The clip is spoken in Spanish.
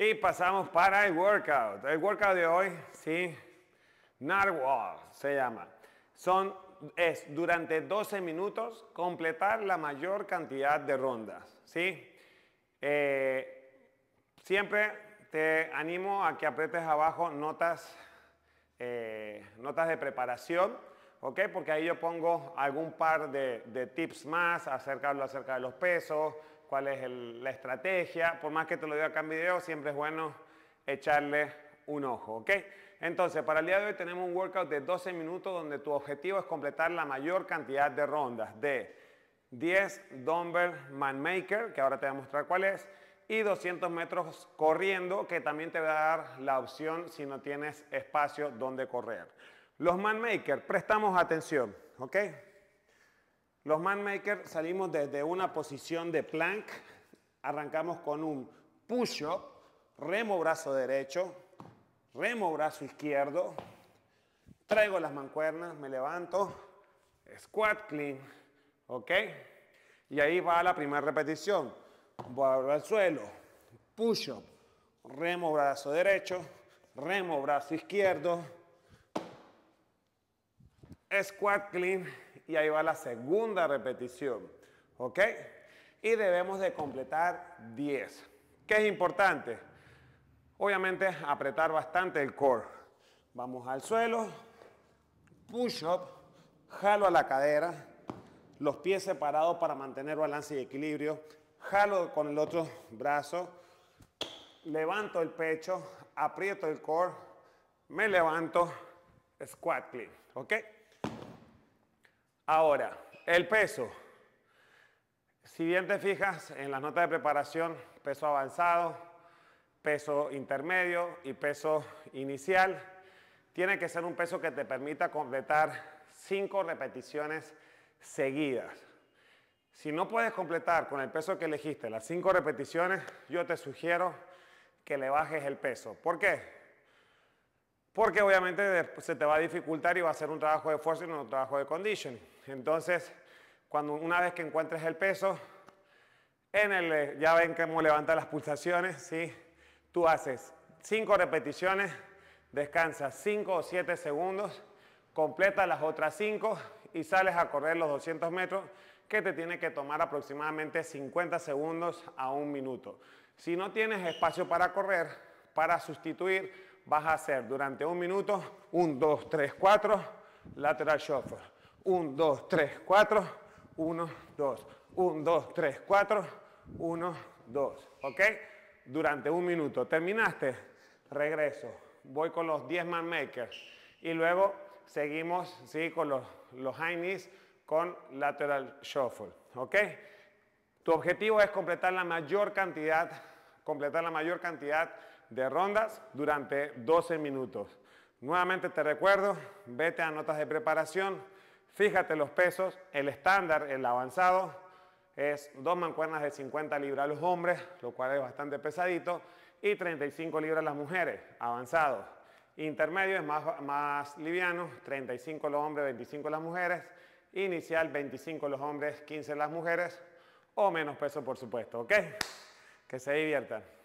Y pasamos para el workout. El workout de hoy, sí, Narwhal se llama. Son, es durante 12 minutos completar la mayor cantidad de rondas, ¿sí? Eh, siempre te animo a que apretes abajo notas, eh, notas de preparación porque ahí yo pongo algún par de, tips más, acerca de los pesos, cuál es la estrategia. Por más que te lo diga acá en video, siempre es bueno echarle un ojo, Entonces, para el día de hoy tenemos un workout de 12 minutos donde tu objetivo es completar la mayor cantidad de rondas de 10 dumbbell manmaker, maker, que ahora te voy a mostrar cuál es, y 200 metros corriendo, que también te va a dar la opción si no tienes espacio donde correr. Los man prestamos atención, ¿ok? Los man salimos desde una posición de plank, arrancamos con un push-up, remo brazo derecho, remo brazo izquierdo, traigo las mancuernas, me levanto, squat clean, ¿ok? Y ahí va la primera repetición. Vuelvo al suelo, push-up, remo brazo derecho, remo brazo izquierdo, squat clean y ahí va la segunda repetición, ¿ok? Y debemos de completar 10. ¿Qué es importante? Obviamente apretar bastante el core. Vamos al suelo, push up, jalo a la cadera, los pies separados para mantener balance y equilibrio, jalo con el otro brazo, levanto el pecho, aprieto el core, me levanto, squat clean, ¿ok? Ahora, el peso. Si bien te fijas en las notas de preparación, peso avanzado, peso intermedio y peso inicial, tiene que ser un peso que te permita completar cinco repeticiones seguidas. Si no puedes completar con el peso que elegiste las 5 repeticiones, yo te sugiero que le bajes el peso. ¿Por qué? porque obviamente se te va a dificultar y va a ser un trabajo de fuerza y no un trabajo de conditioning. Entonces, cuando una vez que encuentres el peso, en el, eh, ya ven cómo levanta las pulsaciones, ¿sí? tú haces cinco repeticiones, descansas 5 o 7 segundos, completas las otras cinco y sales a correr los 200 metros que te tiene que tomar aproximadamente 50 segundos a un minuto. Si no tienes espacio para correr, para sustituir, vas a hacer durante un minuto 1, 2, 3, 4, lateral shuffle. 1, 2, 3, 4, 1, 2, 1, 2, 3, 4, 1, 2. ¿Ok? Durante un minuto. ¿Terminaste? Regreso. Voy con los 10 man makers. Y luego seguimos ¿sí? con los, los high knees con lateral shuffle. ¿Ok? Tu objetivo es completar la mayor cantidad, completar la mayor cantidad de rondas durante 12 minutos. Nuevamente te recuerdo, vete a notas de preparación, fíjate los pesos, el estándar, el avanzado, es dos mancuernas de 50 libras los hombres, lo cual es bastante pesadito, y 35 libras las mujeres, avanzado. Intermedio es más, más liviano, 35 los hombres, 25 las mujeres, inicial 25 los hombres, 15 las mujeres, o menos peso por supuesto, ¿ok? Que se diviertan.